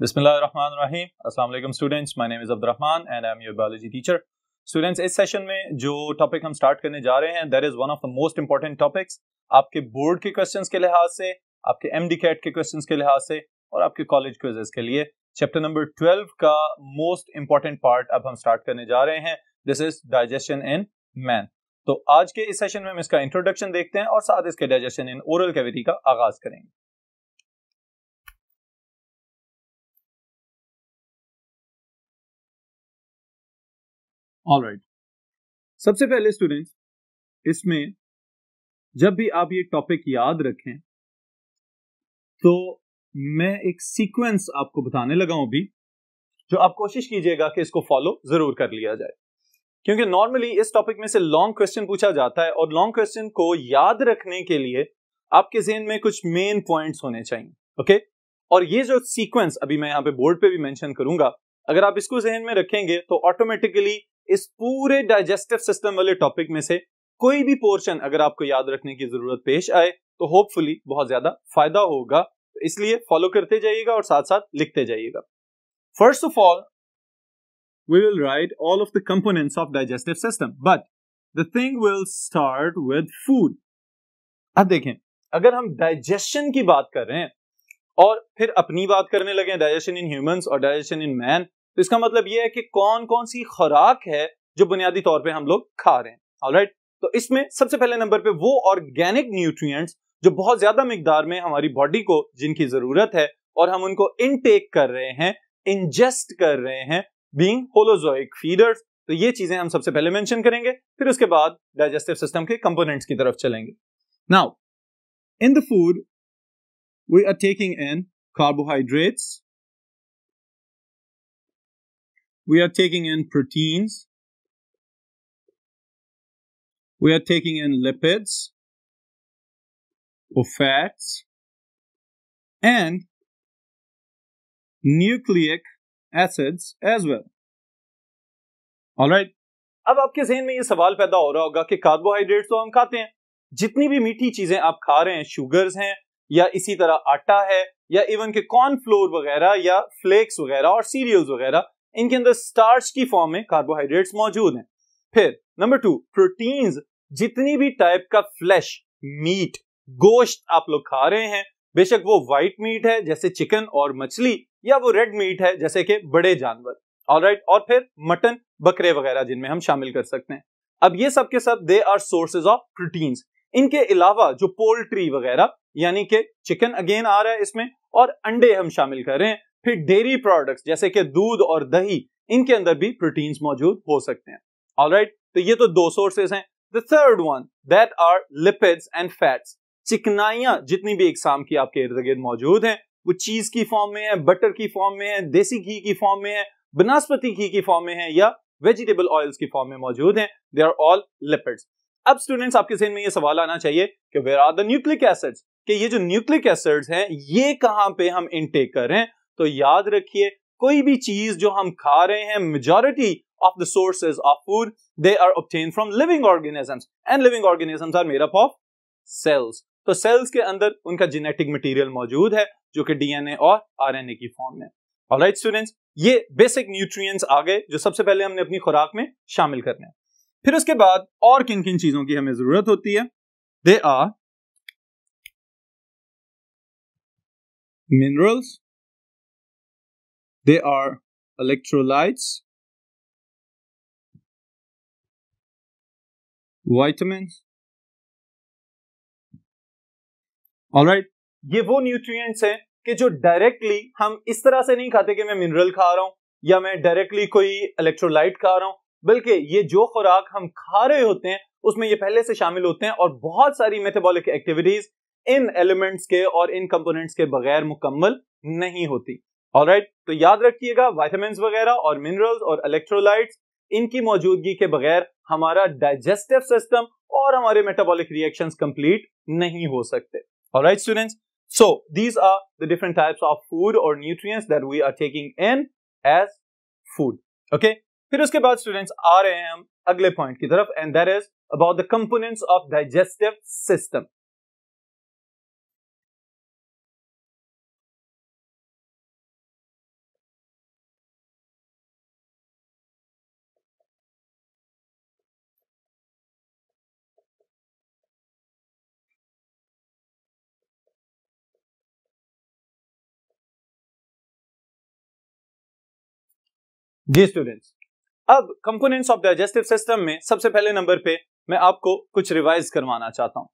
बिस्मिल्लाहिर्रहमानिर्रहीम अस्सलाम वालेकुम students my name is Abdurrahman and I am your biology teacher students इस सेशन में जो टॉपिक हम स्टार्ट करने जा रहे हैं that is one of the most important topics आपके बोर्ड के क्वेश्चन के लिहाज से आपके एम डी कैट के क्वेश्चन के लिहाज से और आपके कॉलेज क्विजेस के लिए चैप्टर नंबर ट्वेल्व का मोस्ट इंपॉर्टेंट पार्ट अब हम स्टार्ट करने जा रहे हैं this is digestion in man तो आज के इस सेशन में हम इसका इंट्रोडक्शन देखते हैं और साथ इसके डाइजेशन इन ओरल कैविटी का आगाज करेंगे ऑल राइट सबसे पहले स्टूडेंट्स इसमें जब भी आप ये टॉपिक याद रखें तो मैं एक सीक्वेंस आपको बताने लगा हूं अभी जो आप कोशिश कीजिएगा कि इसको फॉलो जरूर कर लिया जाए क्योंकि नॉर्मली इस टॉपिक में से लॉन्ग क्वेश्चन पूछा जाता है और लॉन्ग क्वेश्चन को याद रखने के लिए आपके जेन में कुछ मेन पॉइंट्स होने चाहिए ओके और ये जो सीक्वेंस अभी मैं यहाँ पे बोर्ड पे भी मेंशन करूंगा अगर आप इसको जहन में रखेंगे तो ऑटोमेटिकली इस पूरे डाइजेस्टिव सिस्टम वाले टॉपिक में से कोई भी पोर्शन अगर आपको याद रखने की जरूरत पेश आए तो होपफुली बहुत ज्यादा फायदा होगा तो इसलिए फॉलो करते जाइएगा और साथ साथ लिखते जाइएगा first of all we will write all of the components of digestive system but the thing will start with food अब देखें अगर हम डाइजेशन की बात कर रहे हैं और फिर अपनी बात करने लगे डाइजेशन इन ह्यूमंस और डाइजेशन इन मैन तो इसका मतलब यह है कि कौन कौन सी खुराक है जो बुनियादी तौर पर हम लोग खा रहे हैं राइट तो इसमें सबसे पहले नंबर पर वो ऑर्गेनिक न्यूट्रिय जो बहुत ज्यादा मिकदार में हमारी बॉडी को जिनकी जरूरत है और हम उनको इनटेक कर रहे हैं इंजेस्ट कर रहे हैं बींग होलोजोइक फीडर्स तो ये चीजें हम सबसे पहले मेंशन करेंगे फिर उसके बाद डाइजेस्टिव सिस्टम के कंपोनेंट्स की तरफ चलेंगे now in the food we are taking in carbohydrates We are taking in proteins. We are taking in lipids or fats and acids acids as well right. अब आपके जहन में ये सवाल पैदा हो रहा होगा कि कार्बोहाइड्रेट तो हम खाते हैं जितनी भी मीठी चीजें आप खा रहे हैं शुगर्स हैं या इसी तरह आटा है या इवन के कॉर्न फ्लोर वगैरह या फ्लेक्स वगैरह और सीरियल्स वगैरह इनके अंदर स्टार्च की फॉर्म में कार्बोहाइड्रेट्स मौजूद हैं फिर नंबर टू प्रोटीन्स जितनी भी टाइप का फ्लैश मीट गोश्त आप लोग खा रहे हैं बेशक वो व्हाइट मीट है जैसे चिकन और मछली या वो रेड मीट है जैसे कि बड़े जानवर ऑल right, और फिर मटन बकरे वगैरह जिनमें हम शामिल कर सकते हैं अब ये सब के सब they are sources of proteins इनके अलावा जो पोल्ट्री वगैरह यानी कि चिकन अगेन आ रहा है इसमें और अंडे हम शामिल कर रहे हैं फिर डेयरी प्रोडक्ट्स जैसे कि दूध और दही इनके अंदर भी प्रोटीन्स मौजूद हो सकते हैं ऑल right, तो ये तो दो सोर्सेज हैं the third one that are lipids and fats चिकनाइयां जितनी भी एग्जाम की आपके इर्द गिर्द मौजूद हैं वो चीज की फॉर्म में है बटर की फॉर्म में है देसी घी की फॉर्म में है बनस्पति घी की फॉर्म में है या वेजिटेबल ऑयल्स की फॉर्म में मौजूद हैं दे आर ऑल लिपिड्स अब स्टूडेंट्स आपके जहन में ये सवाल आना चाहिए कि where are the nucleic acids कि ये जो न्यूक्लिक एसिड्स हैं ये कहाँ पे हम इनटेक कर रहे हैं तो याद रखिए कोई भी चीज जो हम खा रहे हैं majority of the sources of food they are obtain from living organisms and living organisms are made up of cells तो सेल्स के अंदर उनका जेनेटिक मटेरियल मौजूद है जो कि डीएनए और आरएनए की फॉर्म में ऑलराइट स्टूडेंट्स ये बेसिक न्यूट्रिएंट्स आ गए जो सबसे पहले हमने अपनी खुराक में शामिल करने हैं फिर उसके बाद और किन किन चीजों की हमें जरूरत होती है they are minerals They are electrolytes, vitamins. Alright right. ये वो न्यूट्रिएंट्स हैं कि जो डायरेक्टली हम इस तरह से नहीं खाते कि मैं मिनरल खा रहा हूं या मैं डायरेक्टली कोई इलेक्ट्रोलाइट खा रहा हूं बल्कि ये जो खुराक हम खा रहे होते हैं उसमें ये पहले से शामिल होते हैं और बहुत सारी मेटाबॉलिक एक्टिविटीज इन एलिमेंट्स के और इन कंपोनेंट्स के बगैर मुकम्मल नहीं होती ऑलराइट तो याद रखिएगा वाइटामिन वगैरह और मिनरल्स और इलेक्ट्रोलाइट्स इनकी मौजूदगी के बगैर हमारा डाइजेस्टिव सिस्टम और हमारे मेटाबॉलिक रिएक्शंस कंप्लीट नहीं हो सकते alright students so these are the different types of food और nutrients that we are taking in as food okay फिर उसके बाद स्टूडेंट्स आ रहे हैं हम अगले पॉइंट की तरफ and that is about the components of digestive system जी स्टूडेंट्स अब कंपोनेंट्स ऑफ डाइजेस्टिव सिस्टम में सबसे पहले नंबर पे मैं आपको कुछ रिवाइज करवाना चाहता हूं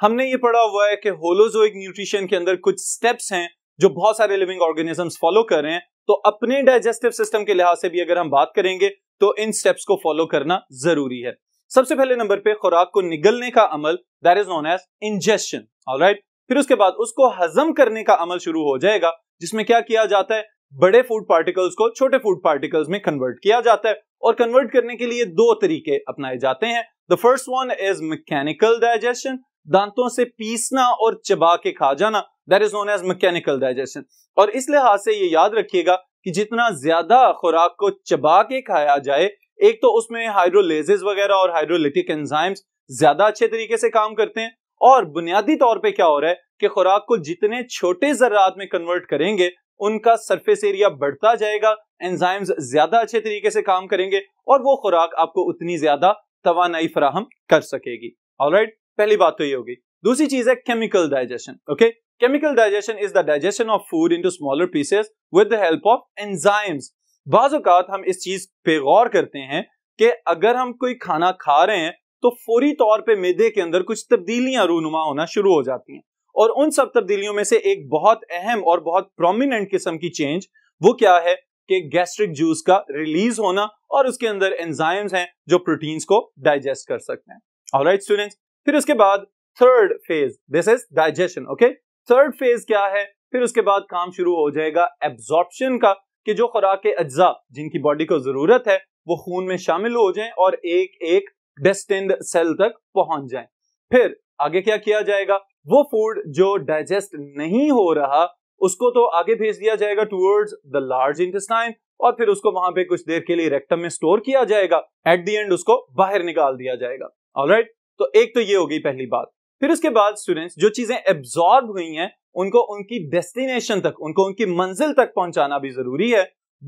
हमने ये पढ़ा हुआ है कि होलोजोइक न्यूट्रिशन के अंदर कुछ स्टेप्स हैं जो बहुत सारे लिविंग ऑर्गेनिजम्स फॉलो कर रहे हैं तो अपने डाइजेस्टिव सिस्टम के लिहाज से भी अगर हम बात करेंगे तो इन स्टेप्स को फॉलो करना जरूरी है सबसे पहले नंबर पे खुराक को निगलने का अमल that is known as ingestion right फिर उसके बाद उसको हजम करने का अमल शुरू हो जाएगा जिसमें क्या किया जाता है बड़े फूड पार्टिकल्स को छोटे फूड पार्टिकल्स में कन्वर्ट किया जाता है और कन्वर्ट करने के लिए दो तरीके अपनाए जाते हैं the first one is mechanical digestion दांतों से पीसना और चबा के खा जाना that is known as mechanical digestion और इस लिहाज से ये याद रखिएगा कि जितना ज्यादा खुराक को चबा के खाया जाए एक तो उसमें हाइड्रोलेजेस वगैरह और हाइड्रोलिटिक एंजाइम्स ज्यादा अच्छे तरीके से काम करते हैं और बुनियादी तौर पे क्या हो रहा है कि खुराक को जितने छोटे जरात में कन्वर्ट करेंगे उनका सरफेस एरिया बढ़ता जाएगा एंजाइम्स ज्यादा अच्छे तरीके से काम करेंगे और वो खुराक आपको उतनी ज्यादा तोानाई फराहम कर सकेगी ऑल right? पहली बात तो ये होगी दूसरी चीज है chemical digestion okay chemical digestion is the digestion of food into smaller pieces with the help of enzymes बाजात हम इस चीज पे गौर करते हैं कि अगर हम कोई खाना खा रहे हैं तो फौरी तौर पे मेदे के अंदर कुछ तब्दीलियां रूनुमा होना शुरू हो जाती हैं और उन सब तब्दीलियों में से एक बहुत अहम और बहुत प्रोमिनेंट किस्म की चेंज वो क्या है कि गैस्ट्रिक जूस का रिलीज होना और उसके अंदर एंजाइम्स हैं जो प्रोटीन्स को डाइजेस्ट कर सकते हैं ऑलराइट स्टूडेंट्स फिर उसके बाद third phase this is digestion okay third phase क्या है फिर उसके बाद काम शुरू हो जाएगा एब्जॉर्प्शन का कि जो खुराक के अज्जा जिनकी बॉडी को जरूरत है वो खून में शामिल हो जाए और एक एक डेस्टिंड सेल तक पहुंच जाए फिर आगे क्या किया जाएगा वो फूड जो डाइजेस्ट नहीं हो रहा उसको तो आगे भेज दिया जाएगा टूवर्ड्स द लार्ज इंटेस्टाइन और फिर उसको वहां पे कुछ देर के लिए रेक्टम में स्टोर किया जाएगा एट द एंड उसको बाहर निकाल दिया जाएगा ऑल right? तो एक तो ये हो गई पहली बात फिर उसके बाद स्टूडेंट्स जो चीजें एब्जॉर्ब हुई हैं उनको उनकी डेस्टिनेशन तक उनको उनकी मंजिल तक पहुंचाना भी जरूरी है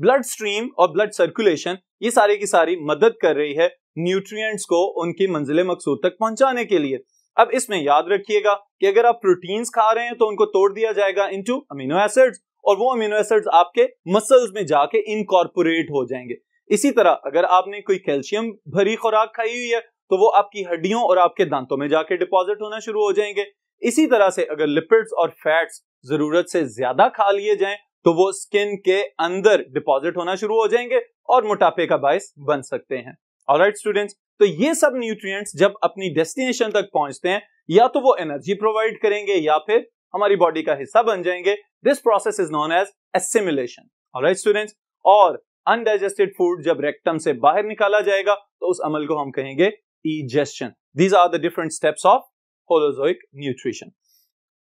ब्लड स्ट्रीम और ब्लड सर्कुलेशन ये सारी की सारी मदद कर रही है न्यूट्रिएंट्स को उनकी मंजिल मकसूद तक पहुंचाने के लिए अब इसमें याद रखिएगा कि अगर आप प्रोटीन्स खा रहे हैं तो उनको तोड़ दिया जाएगा इनटू अमीनो एसिड्स और वो अमीनो एसिड्स आपके मसल्स में जाके इनकॉर्पोरेट हो जाएंगे इसी तरह अगर आपने कोई कैल्शियम भरी खुराक खाई हुई है तो वो आपकी हड्डियों और आपके दांतों में जाके डिपॉजिट होना शुरू हो जाएंगे इसी तरह से अगर लिपिड्स और फैट्स जरूरत से ज्यादा खा लिए जाए तो वो स्किन के अंदर डिपॉजिट होना शुरू हो जाएंगे और मोटापे का बायस बन सकते हैं ऑलराइट स्टूडेंट्स तो ये सब न्यूट्रिएंट्स जब अपनी डेस्टिनेशन तक पहुंचते हैं या तो वो एनर्जी प्रोवाइड करेंगे या फिर हमारी बॉडी का हिस्सा बन जाएंगे this process is known as assimilation alright students और अनडाइजेस्टेड फूड जब रेक्टम से बाहर निकाला जाएगा तो उस अमल को हम कहेंगे egestion these are the different steps of holozoic nutrition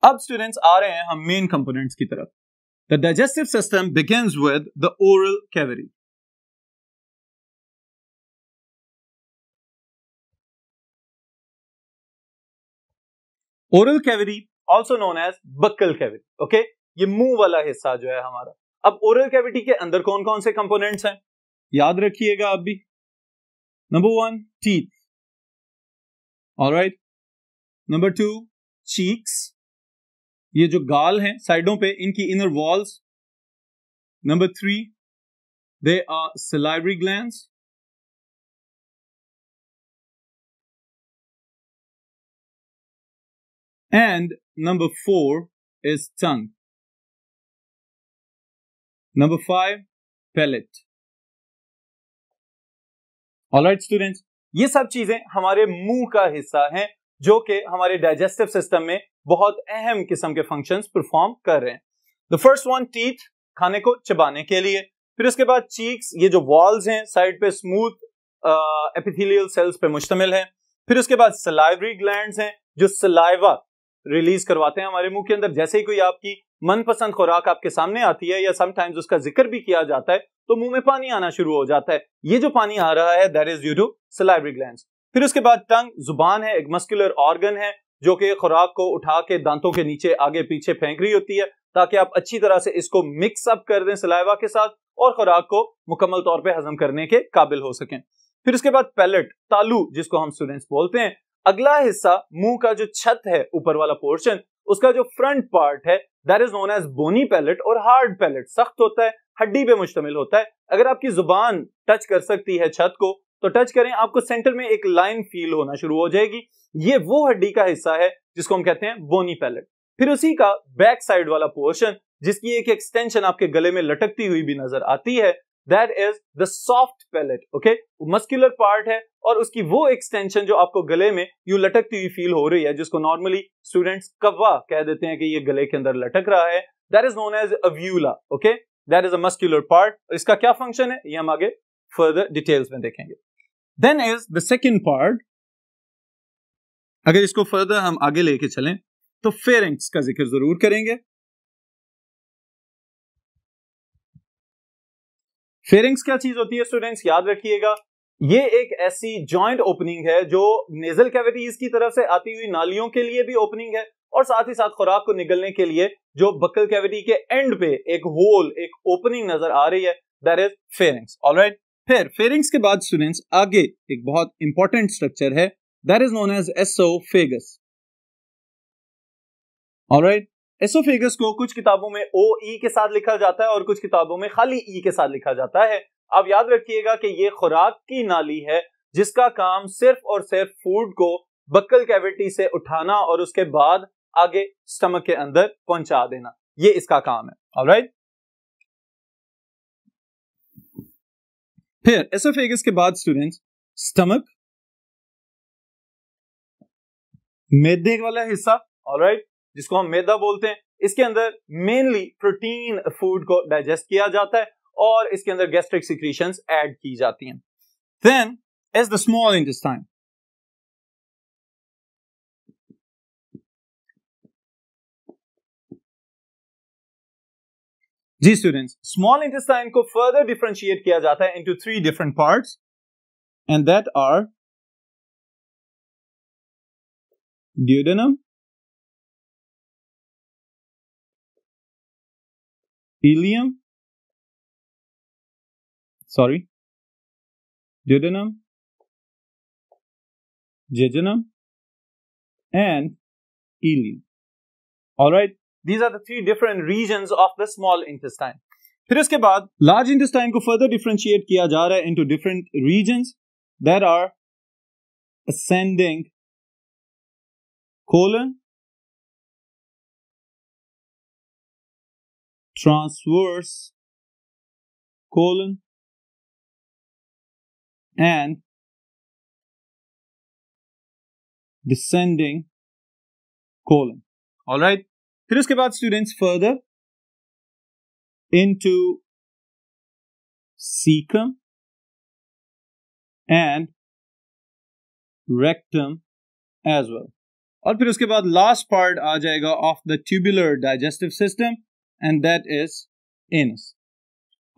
अब स्टूडेंट्स आ रहे हैं हम मेन कंपोनेंट्स की तरफ the digestive system begins with the oral cavity oral cavity also known as buccal cavity okay ये मुंह वाला हिस्सा जो है हमारा अब ओरल कैविटी के अंदर कौन कौन से कंपोनेंट्स हैं याद रखिएगा आप भी number one teeth all right number two cheeks ये जो गाल हैं साइडों पे इनकी inner walls number three they are salivary glands And number four is tongue. Number five, pellet. Alright students, ये सब चीजें हमारे मुंह का हिस्सा हैं जो कि हमारे डाइजेस्टिव सिस्टम में बहुत अहम किस्म के फंक्शंस परफॉर्म कर रहे हैं द फर्स्ट वन टीथ खाने को चबाने के लिए फिर उसके बाद चीक्स ये जो वॉल्स हैं साइड पे स्मूथ एपिथेलियल सेल्स पे मुश्तमिल है फिर उसके बाद सलाइवरी ग्लैंड हैं जो सलाइवा रिलीज करवाते हैं हमारे मुंह के अंदर जैसे ही कोई आपकी मनपसंद खुराक आपके सामने आती है या समटाइम्स उसका जिक्र भी किया जाता है तो मुंह में पानी आना शुरू हो जाता है ये जो पानी आ रहा है that is due to salivary gland फिर उसके बाद टंग जुबान है एक मस्कुलर ऑर्गन है जो कि खुराक को उठा के दांतों के नीचे आगे पीछे फेंक रही होती है ताकि आप अच्छी तरह से इसको मिक्स अप कर दें सलाइवा के साथ और खुराक को मुकम्मल तौर पे हजम करने के काबिल हो सकें फिर उसके बाद पैलेट तालू जिसको हम स्टूडेंट्स बोलते हैं अगला हिस्सा मुंह का जो छत है ऊपर वाला पोर्शन उसका जो फ्रंट पार्ट है that is known as bony palate और हार्ड पैलेट सख्त होता है हड्डी पे मुश्तमिल होता है अगर आपकी जुबान टच कर सकती है छत को तो टच करें आपको सेंटर में एक लाइन फील होना शुरू हो जाएगी ये वो हड्डी का हिस्सा है जिसको हम कहते हैं बोनी पैलेट फिर उसी का बैक साइड वाला पोर्शन जिसकी एक एक्सटेंशन आपके गले में लटकती हुई भी नजर आती है that is the soft palate okay muscular part है और उसकी वो एक्सटेंशन जो आपको गले में यू लटकती हुई फील हो रही है जिसको नॉर्मली स्टूडेंट्स कव्वा कह देते हैं कि ये गले के अंदर लटक रहा है that is known as uvula okay that is a part इसका क्या फंक्शन है ये हम आगे फर्दर डिटेल्स में देखेंगे then is the second part अगर इसको फर्दर हम आगे लेके चलें तो फेरेंक्स का जिक्र जरूर करेंगे फेरिंग्स क्या चीज होती है स्टूडेंट्स याद रखिएगा ये एक ऐसी जॉइंट ओपनिंग है जो नेजल कैविटीज की तरफ से आती हुई नालियों के लिए भी ओपनिंग है और साथ ही साथ खुराक को निगलने के लिए जो बक्कल कैविटी के एंड पे एक होल एक ओपनिंग नजर आ रही है दैट इज फेरिंग्स ऑलराइट फिर फेरिंग्स के बाद स्टूडेंट्स आगे एक बहुत इंपॉर्टेंट स्ट्रक्चर है that is known as oesophagus alright oesophagus को कुछ किताबों में ओ ई के साथ लिखा जाता है और कुछ किताबों में खाली ई के साथ लिखा जाता है आप याद रखिएगा कि ये खुराक की नाली है जिसका काम सिर्फ और सिर्फ फूड को बक्कल कैविटी से उठाना और उसके बाद आगे स्टमक के अंदर पहुंचा देना ये इसका काम है ऑलराइट फिर एसोफेगस के बाद स्टूडेंट्स स्टमक मेदे वाला हिस्सा ऑलराइट जिसको हम मैदा बोलते हैं इसके अंदर मेनली प्रोटीन फूड को डाइजेस्ट किया जाता है और इसके अंदर गैस्ट्रिक सिक्रीशन एड की जाती हैं then is the small intestine जी स्टूडेंट्स स्मॉल इंटेस्टाइन को फर्दर डिफ्रेंशिएट किया जाता है into three different parts and that are duodenum helium sorry duodenum jejunum and ileum all right these are the three different regions of the small intestine फिर इसके बाद large intestine को further differentiate किया जा रहा है into different regions that are ascending colon transverse colon and descending colon. All right. Let us give students further into cecum and rectum as well. और फिर उसके बाद last part आ जाएगा of the tubular digestive system. And that is anus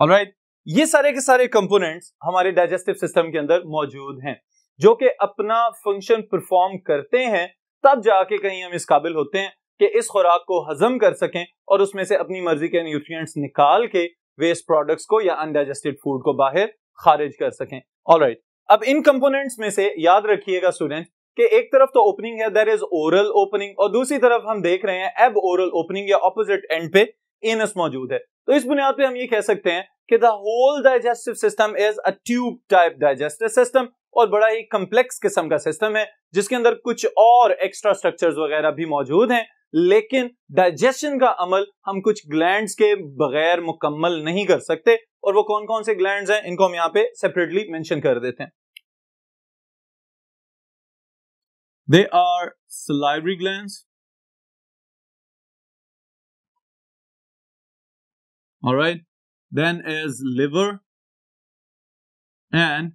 alright ये सारे के सारे components हमारे डाइजेस्टिव सिस्टम के अंदर मौजूद हैं जो कि अपना फंक्शन परफॉर्म करते हैं तब जाके कहीं हम इस काबिल होते हैं कि इस खुराक को हजम कर सकें और उसमें से अपनी मर्जी के न्यूट्रिएंट्स निकाल के वेस्ट प्रोडक्ट्स को या अनडाइजेस्टेड फूड को बाहर खारिज कर सकें ऑलराइट right. अब इन कंपोनेंट्स में से याद रखिएगा स्टूडेंट कि एक तरफ तो ओपनिंग है दैर इज ओरल ओपनिंग और दूसरी तरफ हम देख रहे हैं एब ओरल ओपनिंग या ऑपोजिट एंड पे एनस मौजूद है तो इस बुनियाद पे हम ये कह सकते हैं कि the whole digestive system is a tube type digestive system और बड़ा ही कम्प्लेक्स किस्म का सिस्टम है जिसके अंदर कुछ और एक्स्ट्रा स्ट्रक्चर वगैरह भी मौजूद हैं लेकिन डाइजेशन का अमल हम कुछ ग्लैंड्स के बगैर मुकम्मल नहीं कर सकते और वो कौन कौन से ग्लैंड्स हैं इनको हम यहां पे सेपरेटली मेंशन कर देते हैं they are salivary glands all right then is liver and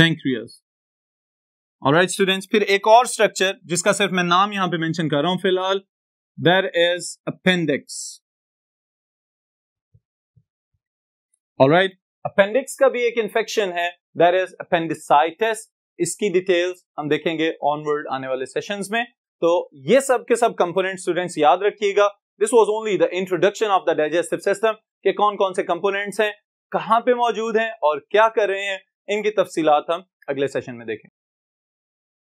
pancreas all right students फिर एक और स्ट्रक्चर जिसका सिर्फ मैं नाम यहां पे mention कर रहा हूं फिलहाल there is appendix all right appendix का भी एक इन्फेक्शन है देर is appendicitis इसकी डिटेल्स हम देखेंगे ऑनवर्ड आने वाले सेशंस में तो ये सब के सब कंपोनेंट स्टूडेंट्स याद रखिएगा this was only the introduction of the digestive system के कौन कौन से कंपोनेंट्स हैं कहाँ पे मौजूद हैं और क्या कर रहे हैं इनकी तफसीलात हम अगले सेशन में देखें